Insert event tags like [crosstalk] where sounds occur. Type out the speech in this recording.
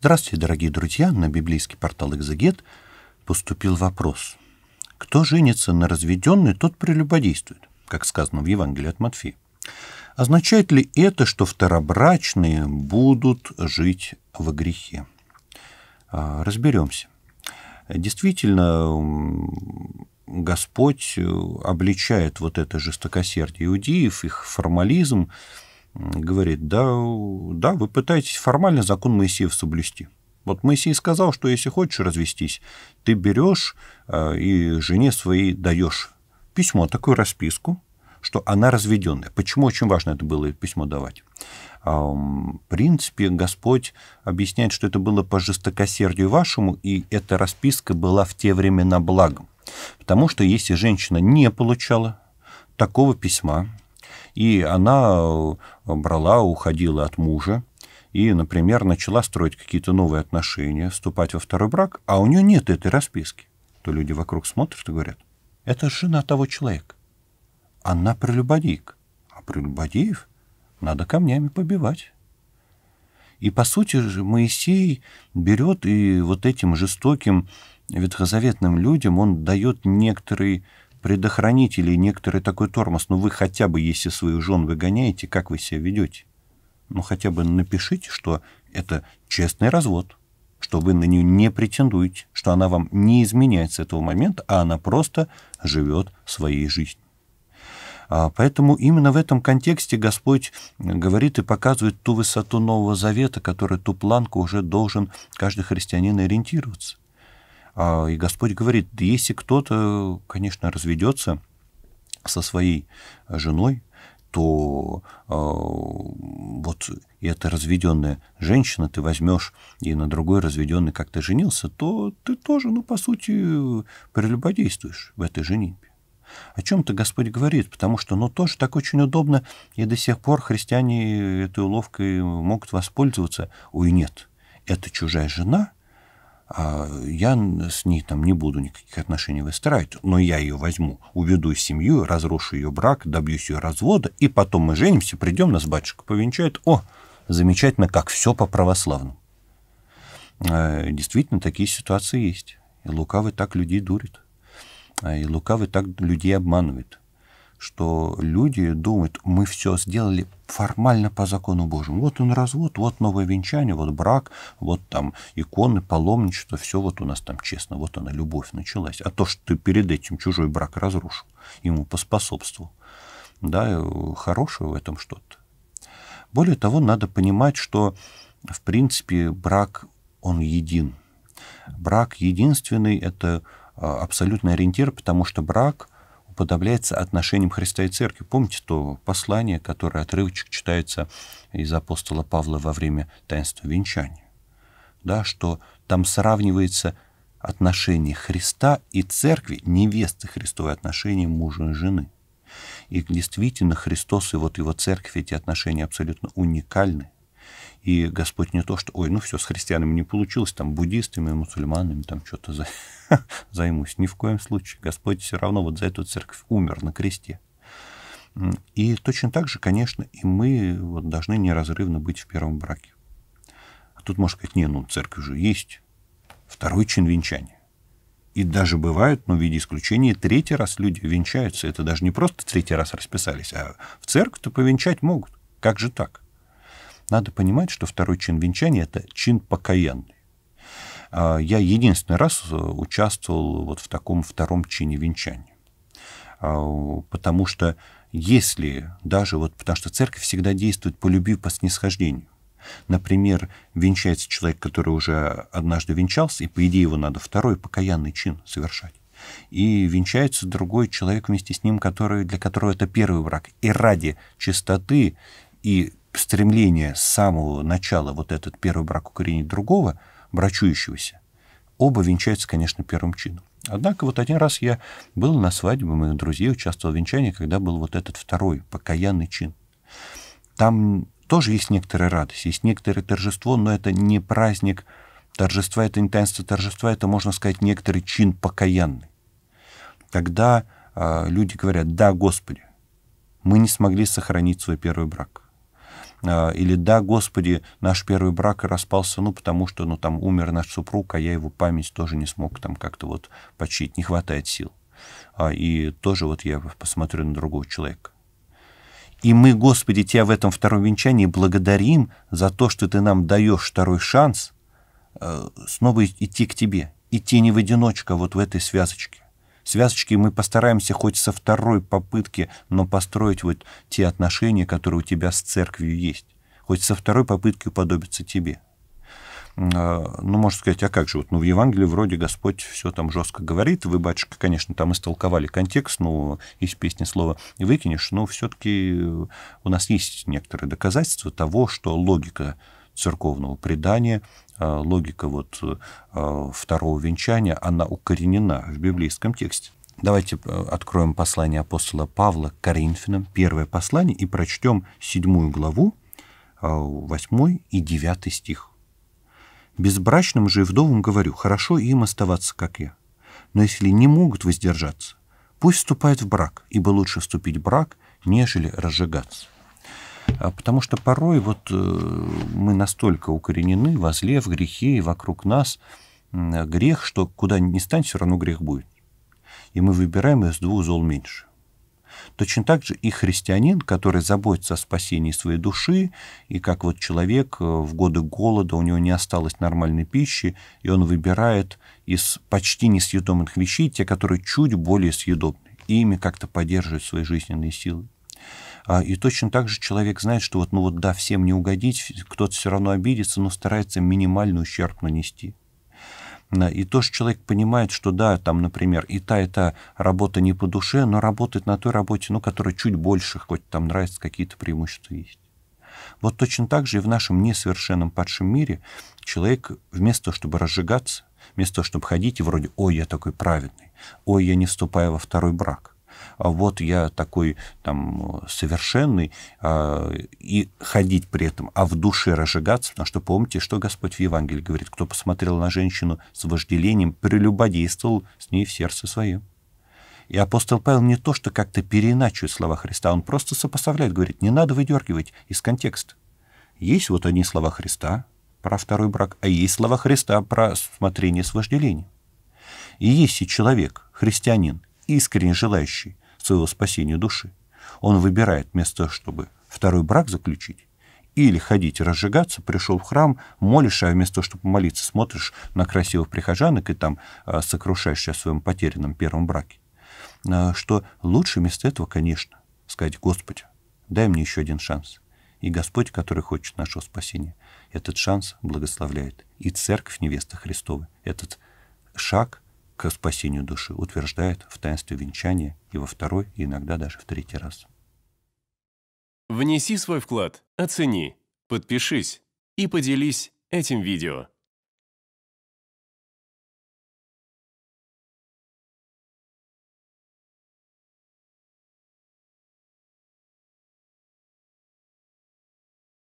Здравствуйте, дорогие друзья! На библейский портал «Экзегет» поступил вопрос. Кто женится на разведенной, тот прелюбодействует, как сказано в Евангелии от Матфея. Означает ли это, что второбрачные будут жить во грехе? А, разберемся. Действительно, Господь э, обличает вот это жестокосердие иудеев, их формализм, говорит, да, да, вы пытаетесь формально закон Моисеев соблюсти. Вот Моисей сказал, что если хочешь развестись, ты берешь э, и жене своей даешь письмо, такую расписку, что она разведенная. Почему очень важно это было письмо давать? В принципе, Господь объясняет, что это было по жестокосердию вашему, и эта расписка была в те времена благом. Потому что если женщина не получала такого письма, и она э, брала, уходила от мужа, и, например, начала строить какие-то новые отношения, вступать во второй брак, а у нее нет этой расписки, то люди вокруг смотрят и говорят, это жена того человека. Она прелюбодейка. А прелюбодеев надо камнями побивать. И, по сути же, Моисей берет и вот этим жестоким ветхозаветным людям он дает некоторый и некоторый такой тормоз. Ну вы хотя бы, если свою жен выгоняете, как вы себя ведете? Ну хотя бы напишите, что это честный развод, что вы на нее не претендуете, что она вам не изменяет с этого момента, а она просто живет своей жизнью. А, поэтому именно в этом контексте Господь говорит и показывает ту высоту Нового Завета, который ту планку уже должен каждый христианин ориентироваться. А, и Господь говорит, если кто-то, конечно, разведется со своей женой, то э, вот эта разведенная женщина, ты возьмешь и на другой разведенный как то женился, то ты тоже, ну, по сути, прелюбодействуешь в этой женитьбе. О чем-то Господь говорит, потому что, ну, тоже так очень удобно, и до сих пор христиане этой уловкой могут воспользоваться. Ой, нет, это чужая жена, а, я с ней там не буду никаких отношений выстраивать, но я ее возьму, уведу из семью, разрушу ее брак, добьюсь ее развода, и потом мы женимся, придем, нас батюшка повенчает. О, замечательно, как все по-православному. А, действительно, такие ситуации есть. И лукавый так людей дурит. А, и лукавый так людей обманывает что люди думают, мы все сделали формально по закону Божьему. Вот он развод, вот новое венчание, вот брак, вот там иконы, паломничество, все вот у нас там честно, вот она, любовь началась. А то, что ты перед этим чужой брак разрушил, ему поспособствовал, да, э, хорошего в этом что-то. Более того, надо понимать, что, в принципе, брак, он един. Брак единственный – это а, абсолютный ориентир, потому что брак – подавляется отношением Христа и Церкви. Помните то послание, которое отрывочек читается из апостола Павла во время таинства венчания? Да, что там сравнивается отношение Христа и Церкви, невесты Христовой, отношение мужа и жены. И действительно Христос и вот его Церковь, эти отношения абсолютно уникальны. И Господь не то, что, ой, ну все, с христианами не получилось, там, буддистами, мусульманами, там, что-то за... [laughs] займусь. Ни в коем случае. Господь все равно вот за эту церковь умер на кресте. И точно так же, конечно, и мы вот должны неразрывно быть в первом браке. А тут можно сказать, не, ну, церковь же есть. Второй чин венчания. И даже бывают, но ну, в виде исключения, третий раз люди венчаются. Это даже не просто третий раз расписались, а в церковь-то повенчать могут. Как же так? Надо понимать, что второй чин венчания – это чин покаянный. А, я единственный раз э, участвовал вот в таком втором чине венчания. А, потому что если даже, вот, потому что церковь всегда действует по любви, по снисхождению. Например, венчается человек, который уже однажды венчался, и, по идее, его надо второй покаянный чин совершать. И венчается другой человек вместе с ним, который, для которого это первый враг, И ради чистоты и стремление с самого начала вот этот первый брак укоренить другого, брачующегося, оба венчаются, конечно, первым чином. Однако вот один раз я был на свадьбе моих друзей, участвовал в венчании, когда был вот этот второй покаянный чин. Там тоже есть некоторая радость, есть некоторое торжество, но это не праздник торжества, это не таинство торжества, это, можно сказать, некоторый чин покаянный. Тогда э, а, люди говорят, да, Господи, мы не смогли сохранить свой первый брак. А, или «Да, Господи, наш первый брак распался, ну, потому что, ну, там, умер наш супруг, а я его память тоже не смог там как-то вот почить, не хватает сил». А, и тоже вот я посмотрю на другого человека. И мы, Господи, Тебя в этом втором венчании благодарим за то, что Ты нам даешь второй шанс э, снова идти к Тебе, идти не в одиночку, а вот в этой связочке связочки мы постараемся хоть со второй попытки, но построить вот те отношения, которые у тебя с церковью есть. Хоть со второй попытки уподобиться тебе. А, ну, можно сказать, а как же? Вот, ну, в Евангелии вроде Господь все там жестко говорит. Вы, батюшка, конечно, там истолковали контекст, ну, из песни слово выкинешь, но все-таки у нас есть некоторые доказательства того, что логика церковного предания, а, логика вот э, второго венчания, она укоренена в библейском тексте. Давайте э, откроем послание апостола Павла к Коринфянам, первое послание, и прочтем седьмую главу, э, восьмой и девятый стих. «Безбрачным же и вдовам говорю, хорошо им оставаться, как я. Но если не могут воздержаться, пусть вступают в брак, ибо лучше вступить в брак, нежели разжигаться». А потому что порой вот э, мы настолько укоренены зле в грехе и вокруг нас грех, что куда ни стань, все равно грех будет. И мы выбираем из двух зол меньше. Точно так же и христианин, который заботится о спасении своей души, и как вот человек э, в годы голода, у него не осталось нормальной пищи, и он выбирает из почти несъедобных вещей те, которые чуть более съедобны, и ими как-то поддерживает свои жизненные силы. А, и точно так же человек знает, что вот, ну вот да, всем не угодить, кто-то все равно обидится, но старается минимальный ущерб нанести. И то, что человек понимает, что да, там, например, и та, и та работа не по душе, но работает на той работе, ну, которая чуть больше, хоть там нравится, какие-то преимущества есть. Вот точно так же и в нашем несовершенном падшем мире человек вместо того, чтобы разжигаться, вместо того, чтобы ходить и вроде «Ой, я такой праведный», «Ой, я не вступаю во второй брак», а вот я такой там совершенный, а, и ходить при этом, а в душе разжигаться, потому что помните, что Господь в Евангелии говорит, кто посмотрел на женщину с вожделением, прелюбодействовал с ней в сердце своем. И апостол Павел не то, что как-то переиначивает слова Христа, он просто сопоставляет, говорит, не надо выдергивать из контекста. Есть вот одни слова Христа про второй брак, а есть слова Христа про смотрение с вожделением. И если человек, христианин, искренне желающий целью спасения души. Он выбирает место, чтобы второй брак заключить, или ходить разжигаться, пришел в храм, молишься, а вместо того, чтобы молиться, смотришь на красивых прихожанок и там а, сокрушаешься о своем потерянном первом браке. А, что лучше вместо этого, конечно, сказать «Господи, дай мне еще один шанс». И Господь, который хочет нашего спасения, этот шанс благословляет. И Церковь Невеста Христова этот шаг – к спасению души, утверждает в таинстве венчания и во второй, и иногда даже в третий раз. Внеси свой вклад, оцени, подпишись и поделись этим видео.